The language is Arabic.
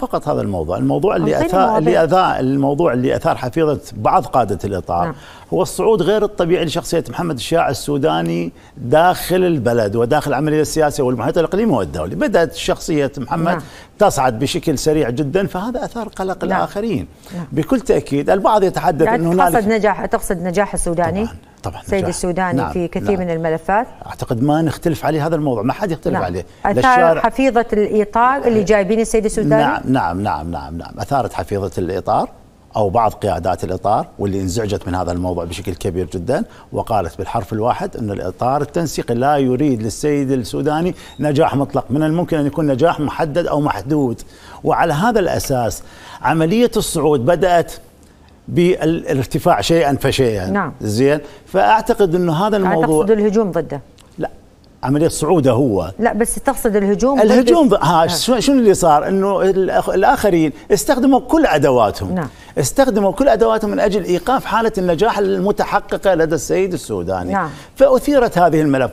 فقط هذا الموضوع، الموضوع اللي اثار اللي اثار الموضوع اللي اثار حفيظه بعض قاده الاطار نعم. هو الصعود غير الطبيعي لشخصيه محمد الشاع السوداني داخل البلد وداخل العمليه السياسيه والمحيط الاقليمي والدولي، بدات شخصيه محمد نعم. تصعد بشكل سريع جدا فهذا اثار قلق نعم. الاخرين نعم. بكل تاكيد البعض يتحدث يعني ان هنالك تقصد نجاح تقصد نجاح السوداني طبعاً. طبعا سيد نجاح. السوداني نعم. في نعم. كثير نعم. من الملفات اعتقد ما نختلف عليه هذا الموضوع ما حد يختلف نعم. عليه اثار حفيظه الاطار اللي إيه. جايبين السيد السوداني نعم نعم نعم نعم, نعم. اثارت حفيظه الاطار او بعض قيادات الاطار واللي انزعجت من هذا الموضوع بشكل كبير جدا وقالت بالحرف الواحد ان الاطار التنسيقي لا يريد للسيد السوداني نجاح مطلق من الممكن ان يكون نجاح محدد او محدود وعلى هذا الاساس عمليه الصعود بدات بالارتفاع شيئا فشيئا نعم زين فاعتقد انه هذا يعني الموضوع تقصد الهجوم ضده لا عمليه صعوده هو لا بس تقصد الهجوم الهجوم ها ها شنو اللي صار انه الاخرين استخدموا كل ادواتهم نعم. استخدموا كل ادواتهم من اجل ايقاف حاله النجاح المتحققه لدى السيد السوداني نعم. فاثيرت هذه الملف